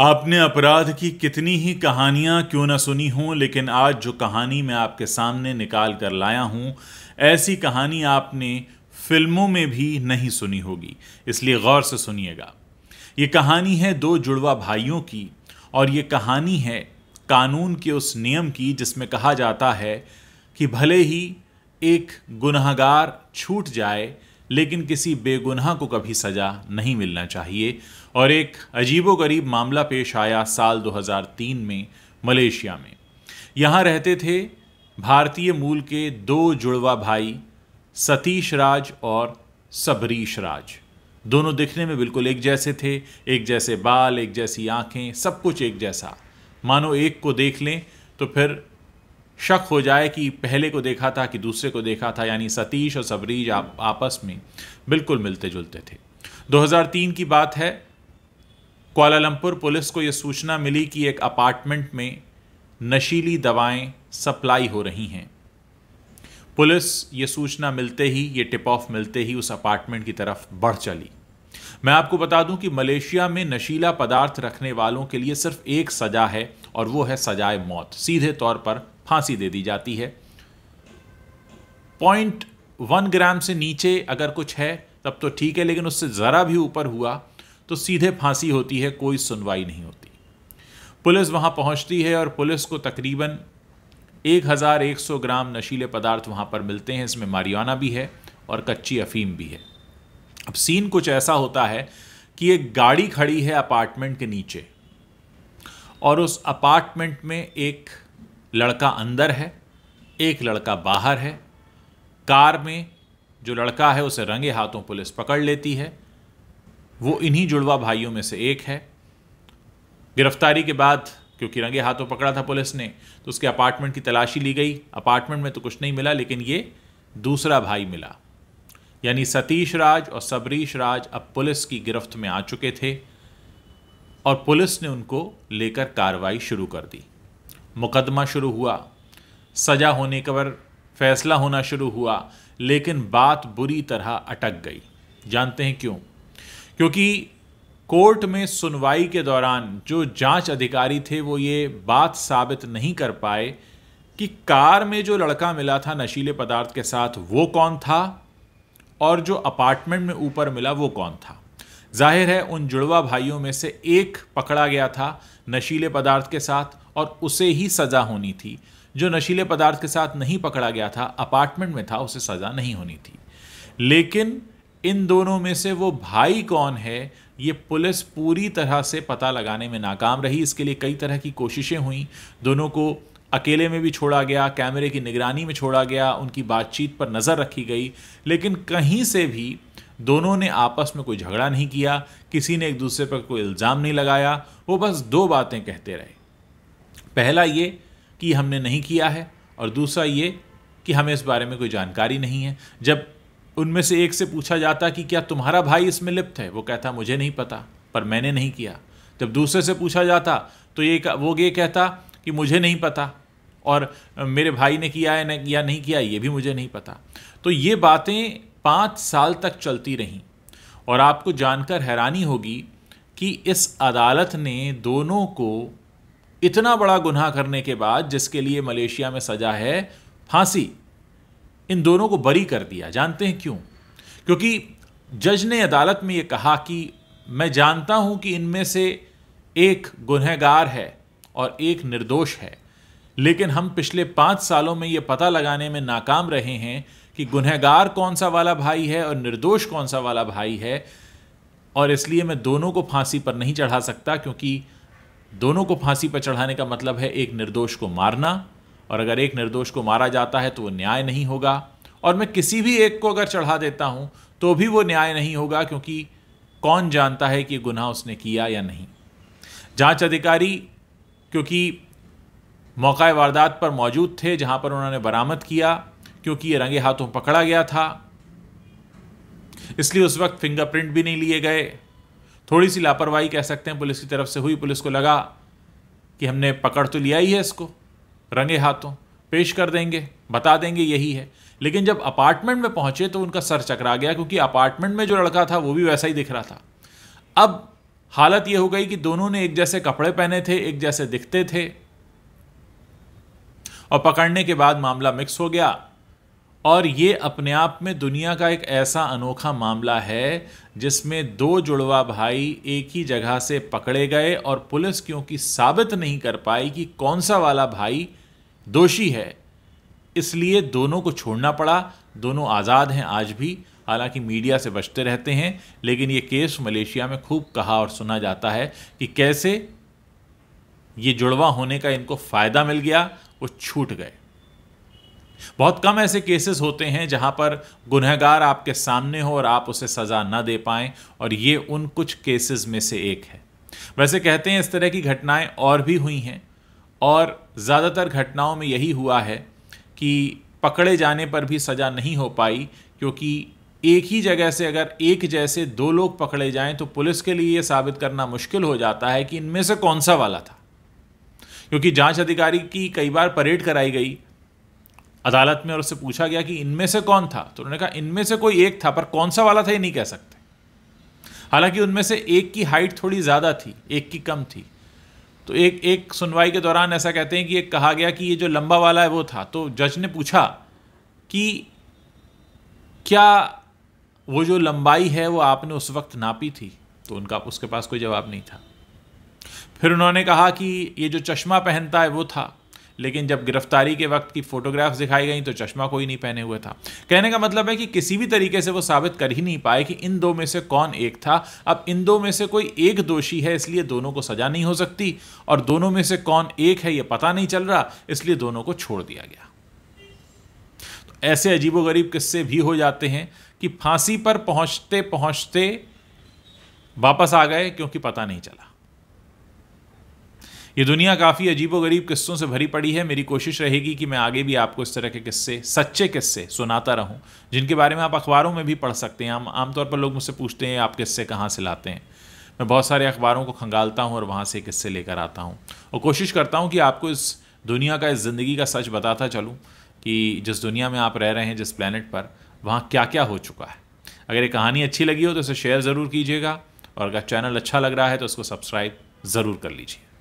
आपने अपराध की कितनी ही कहानियाँ क्यों ना सुनी हों लेकिन आज जो कहानी मैं आपके सामने निकाल कर लाया हूँ ऐसी कहानी आपने फिल्मों में भी नहीं सुनी होगी इसलिए गौर से सुनिएगा ये कहानी है दो जुड़वा भाइयों की और ये कहानी है कानून के उस नियम की जिसमें कहा जाता है कि भले ही एक गुनहगार छूट जाए लेकिन किसी बेगुनाह को कभी सज़ा नहीं मिलना चाहिए और एक अजीबोगरीब मामला पेश आया साल 2003 में मलेशिया में यहाँ रहते थे भारतीय मूल के दो जुड़वा भाई सतीश राज और सबरीश राज दोनों दिखने में बिल्कुल एक जैसे थे एक जैसे बाल एक जैसी आंखें सब कुछ एक जैसा मानो एक को देख लें तो फिर शक हो जाए कि पहले को देखा था कि दूसरे को देखा था यानी सतीश और सबरीज आप, आपस में बिल्कुल मिलते जुलते थे 2003 की बात है कोलालमपुर पुलिस को यह सूचना मिली कि एक अपार्टमेंट में नशीली दवाएं सप्लाई हो रही हैं पुलिस ये सूचना मिलते ही ये टिप ऑफ मिलते ही उस अपार्टमेंट की तरफ बढ़ चली मैं आपको बता दूं कि मलेशिया में नशीला पदार्थ रखने वालों के लिए सिर्फ एक सज़ा है और वो है सजाए मौत सीधे तौर पर फांसी दे दी जाती है पॉइंट वन ग्राम से नीचे अगर कुछ है तब तो ठीक है लेकिन उससे ज़रा भी ऊपर हुआ तो सीधे फांसी होती है कोई सुनवाई नहीं होती पुलिस वहाँ पहुँचती है और पुलिस को तकरीबन 1100 ग्राम नशीले पदार्थ वहाँ पर मिलते हैं इसमें मारियाना भी है और कच्ची अफीम भी है अब सीन कुछ ऐसा होता है कि एक गाड़ी खड़ी है अपार्टमेंट के नीचे और उस अपार्टमेंट में एक लड़का अंदर है एक लड़का बाहर है कार में जो लड़का है उसे रंगे हाथों पुलिस पकड़ लेती है वो इन्हीं जुड़वा भाइयों में से एक है गिरफ्तारी के बाद क्योंकि रंगे हाथों पकड़ा था पुलिस ने तो उसके अपार्टमेंट की तलाशी ली गई अपार्टमेंट में तो कुछ नहीं मिला लेकिन ये दूसरा भाई मिला यानी सतीश राज और सबरीश राज अब पुलिस की गिरफ्त में आ चुके थे और पुलिस ने उनको लेकर कार्रवाई शुरू कर दी मुकदमा शुरू हुआ सजा होने के पर फैसला होना शुरू हुआ लेकिन बात बुरी तरह अटक गई जानते हैं क्यों क्योंकि कोर्ट में सुनवाई के दौरान जो जांच अधिकारी थे वो ये बात साबित नहीं कर पाए कि कार में जो लड़का मिला था नशीले पदार्थ के साथ वो कौन था और जो अपार्टमेंट में ऊपर मिला वो कौन था जाहिर है उन जुड़वा भाइयों में से एक पकड़ा गया था नशीले पदार्थ के साथ और उसे ही सज़ा होनी थी जो नशीले पदार्थ के साथ नहीं पकड़ा गया था अपार्टमेंट में था उसे सज़ा नहीं होनी थी लेकिन इन दोनों में से वो भाई कौन है ये पुलिस पूरी तरह से पता लगाने में नाकाम रही इसके लिए कई तरह की कोशिशें हुई दोनों को अकेले में भी छोड़ा गया कैमरे की निगरानी में छोड़ा गया उनकी बातचीत पर नज़र रखी गई लेकिन कहीं से भी दोनों ने आपस में कोई झगड़ा नहीं किया किसी ने एक दूसरे पर कोई इल्ज़ाम नहीं लगाया वो बस दो बातें कहते रहे पहला ये कि हमने नहीं किया है और दूसरा ये कि हमें इस बारे में कोई जानकारी नहीं है जब उनमें से एक से पूछा जाता कि क्या तुम्हारा भाई इसमें लिप्त है वो कहता मुझे नहीं पता पर मैंने नहीं किया जब दूसरे से पूछा जाता तो ये वो ये कहता कि मुझे नहीं पता और मेरे भाई ने किया है या नहीं किया ये भी मुझे नहीं पता तो ये बातें पाँच साल तक चलती रहीं और आपको जानकर हैरानी होगी कि इस अदालत ने दोनों को इतना बड़ा गुनाह करने के बाद जिसके लिए मलेशिया में सज़ा है फांसी इन दोनों को बरी कर दिया जानते हैं क्यों क्योंकि जज ने अदालत में ये कहा कि मैं जानता हूं कि इनमें से एक गुनहगार है और एक निर्दोष है लेकिन हम पिछले पाँच सालों में ये पता लगाने में नाकाम रहे हैं कि गुनहगार कौन सा वाला भाई है और निर्दोष कौन सा वाला भाई है और इसलिए मैं दोनों को फांसी पर नहीं चढ़ा सकता क्योंकि दोनों को फांसी पर चढ़ाने का मतलब है एक निर्दोष को मारना और अगर एक निर्दोष को मारा जाता है तो वो न्याय नहीं होगा और मैं किसी भी एक को अगर चढ़ा देता हूँ तो भी वो न्याय नहीं होगा क्योंकि कौन जानता है कि गुनाह उसने किया या नहीं जांच अधिकारी क्योंकि मौका वारदात पर मौजूद थे जहां पर उन्होंने बरामद किया क्योंकि ये रंगे हाथों पकड़ा गया था इसलिए उस वक्त फिंगरप्रिंट भी नहीं लिए गए थोड़ी सी लापरवाही कह सकते हैं पुलिस की तरफ से हुई पुलिस को लगा कि हमने पकड़ तो लिया ही है इसको रंगे हाथों पेश कर देंगे बता देंगे यही है लेकिन जब अपार्टमेंट में पहुंचे तो उनका सर चकरा गया क्योंकि अपार्टमेंट में जो लड़का था वो भी वैसा ही दिख रहा था अब हालत ये हो गई कि दोनों ने एक जैसे कपड़े पहने थे एक जैसे दिखते थे और पकड़ने के बाद मामला मिक्स हो गया और ये अपने आप में दुनिया का एक ऐसा अनोखा मामला है जिसमें दो जुड़वा भाई एक ही जगह से पकड़े गए और पुलिस क्योंकि साबित नहीं कर पाई कि कौन सा वाला भाई दोषी है इसलिए दोनों को छोड़ना पड़ा दोनों आज़ाद हैं आज भी हालांकि मीडिया से बचते रहते हैं लेकिन ये केस मलेशिया में खूब कहा और सुना जाता है कि कैसे ये जुड़वा होने का इनको फ़ायदा मिल गया वो छूट गए बहुत कम ऐसे केसेस होते हैं जहां पर गुनहगार आपके सामने हो और आप उसे सज़ा ना दे पाएं और ये उन कुछ केसेस में से एक है वैसे कहते हैं इस तरह की घटनाएं और भी हुई हैं और ज़्यादातर घटनाओं में यही हुआ है कि पकड़े जाने पर भी सज़ा नहीं हो पाई क्योंकि एक ही जगह से अगर एक जैसे दो लोग पकड़े जाएं तो पुलिस के लिए यह साबित करना मुश्किल हो जाता है कि इनमें से कौन सा वाला था क्योंकि जांच अधिकारी की कई बार परेड कराई गई अदालत में और उससे पूछा गया कि इनमें से कौन था तो उन्होंने कहा इनमें से कोई एक था पर कौन सा वाला था ये नहीं कह सकते हालांकि उनमें से एक की हाइट थोड़ी ज़्यादा थी एक की कम थी तो एक एक सुनवाई के दौरान ऐसा कहते हैं कि एक कहा गया कि ये जो लंबा वाला है वो था तो जज ने पूछा कि क्या वो जो लंबाई है वो आपने उस वक्त नापी थी तो उनका उसके पास कोई जवाब नहीं था फिर उन्होंने कहा कि ये जो चश्मा पहनता है वो था लेकिन जब गिरफ्तारी के वक्त की फोटोग्राफ्स दिखाई गई तो चश्मा कोई नहीं पहने हुए था कहने का मतलब है कि किसी भी तरीके से वो साबित कर ही नहीं पाए कि इन दो में से कौन एक था अब इन दो में से कोई एक दोषी है इसलिए दोनों को सजा नहीं हो सकती और दोनों में से कौन एक है ये पता नहीं चल रहा इसलिए दोनों को छोड़ दिया गया तो ऐसे अजीबोगरीब किस्से भी हो जाते हैं कि फांसी पर पहुंचते पहुंचते वापस आ गए क्योंकि पता नहीं चला ये दुनिया काफ़ी गरीब किस्सों से भरी पड़ी है मेरी कोशिश रहेगी कि मैं आगे भी आपको इस तरह के किस्से सच्चे किस्से सुनाता रहूँ जिनके बारे में आप अखबारों में भी पढ़ सकते हैं आम आमतौर पर लोग मुझसे पूछते हैं आप किस्से कहाँ से लाते हैं मैं बहुत सारे अखबारों को खंगालता हूँ और वहाँ से किस्से लेकर आता हूँ और कोशिश करता हूँ कि आपको इस दुनिया का इस ज़िंदगी का सच बताता चलूँ कि जिस दुनिया में आप रह रहे हैं जिस प्लानट पर वहाँ क्या क्या हो चुका है अगर ये कहानी अच्छी लगी हो तो इसे शेयर ज़रूर कीजिएगा और अगर चैनल अच्छा लग रहा है तो उसको सब्सक्राइब ज़रूर कर लीजिए